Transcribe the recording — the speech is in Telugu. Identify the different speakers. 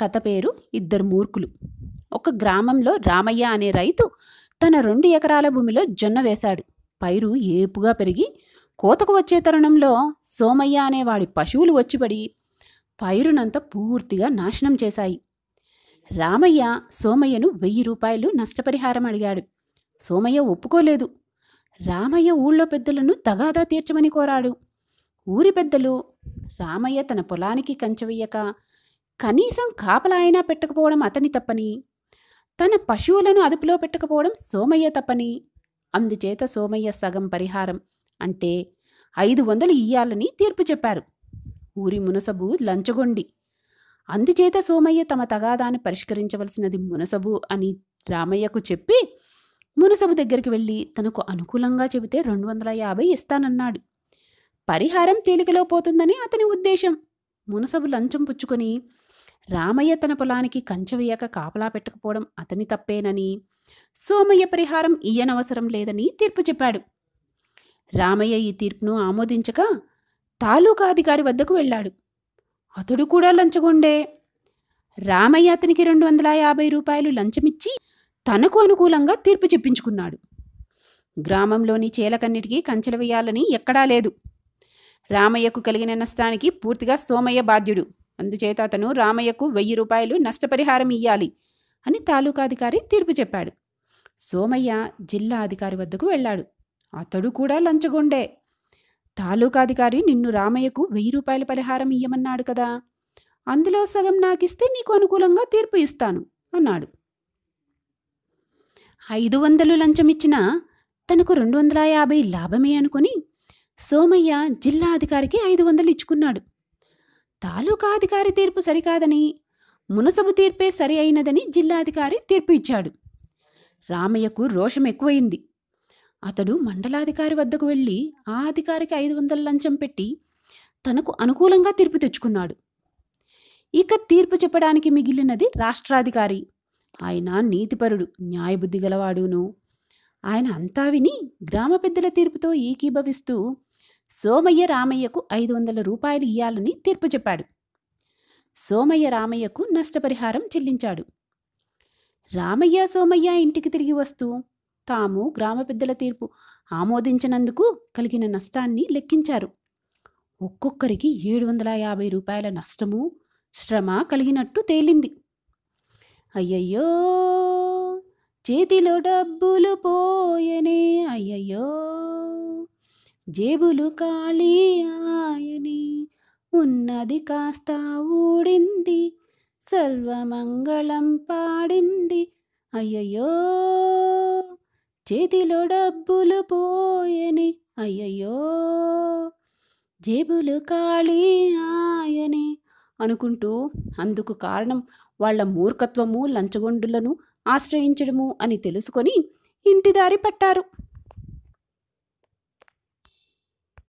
Speaker 1: కథ పేరు ఇద్దరు మూర్ఖులు ఒక గ్రామంలో రామయ్య అనే రైతు తన రెండు ఎకరాల భూమిలో జొన్న వేశాడు పైరు ఏపుగా పెరిగి కోతకు వచ్చే తరుణంలో సోమయ్య అనేవాడి పశువులు వచ్చిపడి పైరునంత పూర్తిగా నాశనం చేశాయి రామయ్య సోమయ్యను వెయ్యి రూపాయలు నష్టపరిహారం అడిగాడు సోమయ్య ఒప్పుకోలేదు రామయ్య ఊళ్ళో పెద్దలను తగాదా తీర్చమని కోరాడు ఊరి పెద్దలు రామయ్య తన పొలానికి కంచె వెయ్యక కనీసం కాపలాయనా పెట్టకపోవడం అతని తప్పని తన పశువులను అదుపులో పెట్టకపోవడం సోమయ్య తప్పని అందుచేత సోమయ్య సగం పరిహారం అంటే ఐదు వందలు ఇయ్యాలని తీర్పు చెప్పారు ఊరి మునసబు లంచగొండి అందుచేత సోమయ్య తమ తగాదాన్ని పరిష్కరించవలసినది మునసబు అని రామయ్యకు చెప్పి మునసబు దగ్గరికి వెళ్ళి తనకు అనుకూలంగా చెబితే రెండు వందల యాభై ఇస్తానన్నాడు పరిహారం తేలికలో పోతుందని అతని ఉద్దేశం మునసబు లంచం పుచ్చుకొని రామయ్య తన పొలానికి కంచె వేయక కాపలా పెట్టకపోవడం అతని తప్పేనని సోమయ్య పరిహారం ఇయ్యనవసరం లేదని తీర్పు చెప్పాడు రామయ్య ఈ తీర్పును ఆమోదించక తాలూకా అధికారి వద్దకు వెళ్ళాడు అతడు కూడా లంచగొండే రామయ్య అతనికి రెండు వందల యాభై రూపాయలు లంచమిచ్చి తనకు అనుకూలంగా తీర్పు చెప్పించుకున్నాడు గ్రామంలోని చేలకన్నిటికీ కంచెలు వేయాలని ఎక్కడా లేదు రామయ్యకు కలిగిన నష్టానికి పూర్తిగా సోమయ్య బాధ్యుడు అందుచేత అతను రామయ్యకు వెయ్యి రూపాయలు నష్టపరిహారం ఇయ్యాలి అని తాలూకాధికారి తీర్పు చెప్పాడు సోమయ్య జిల్లా అధికారి వద్దకు వెళ్ళాడు అతడు కూడా లంచగొండే తాలూకాధికారి నిన్ను రామయ్యకు వెయ్యి రూపాయల పరిహారం ఇయ్యమన్నాడు కదా అందులో సగం నాకిస్తే నీకు అనుకూలంగా తీర్పు ఇస్తాను అన్నాడు ఐదు వందలు లంచమిచ్చినా తనకు రెండు వందల యాభై లాభమే అనుకుని సోమయ్య జిల్లా అధికారికి ఐదు వందలు ఇచ్చుకున్నాడు తాలూకా అధికారి తీర్పు సరికాదని మునసబు తీర్పే సరి అయినదని జిల్లాధికారి తీర్పు ఇచ్చాడు రామయ్యకు రోషం ఎక్కువైంది అతడు మండలాధికారి వద్దకు వెళ్ళి ఆ అధికారికి ఐదు వందల లంచం పెట్టి తనకు అనుకూలంగా తీర్పు తెచ్చుకున్నాడు ఇక తీర్పు చెప్పడానికి మిగిలినది రాష్ట్రాధికారి ఆయన నీతిపరుడు న్యాయబుద్ధి గలవాడును ఆయన అంతా విని గ్రామ పెద్దల తీర్పుతో ఏకీభవిస్తూ సోమయ్య రామయ్యకు ఐదు వందల రూపాయలు ఇయ్యాలని తీర్పు చెప్పాడు సోమయ్య రామయ్యకు నష్టపరిహారం చెల్లించాడు రామయ్య సోమయ్య ఇంటికి తిరిగి వస్తూ తాము గ్రామ పెద్దల తీర్పు ఆమోదించినందుకు కలిగిన నష్టాన్ని లెక్కించారు ఒక్కొక్కరికి ఏడు వందల యాభై రూపాయల నష్టము శ్రమ కలిగినట్టు తేలింది అయ్యయ్యో చేతిలో డబ్బులు పోయనే అయ్యయ్యో జేబులు ఖాళీ ఆయని ఉన్నది కాస్త ఊడింది సర్వమంగళం పాడింది అయ్యయ్యో చేతిలో డబ్బులు పోయని అయ్యయ్యో జేబులు ఖాళీ ఆయని అనుకుంటూ అందుకు కారణం వాళ్ల మూర్ఖత్వము లంచగొండులను ఆశ్రయించడము అని తెలుసుకొని ఇంటిదారి పట్టారు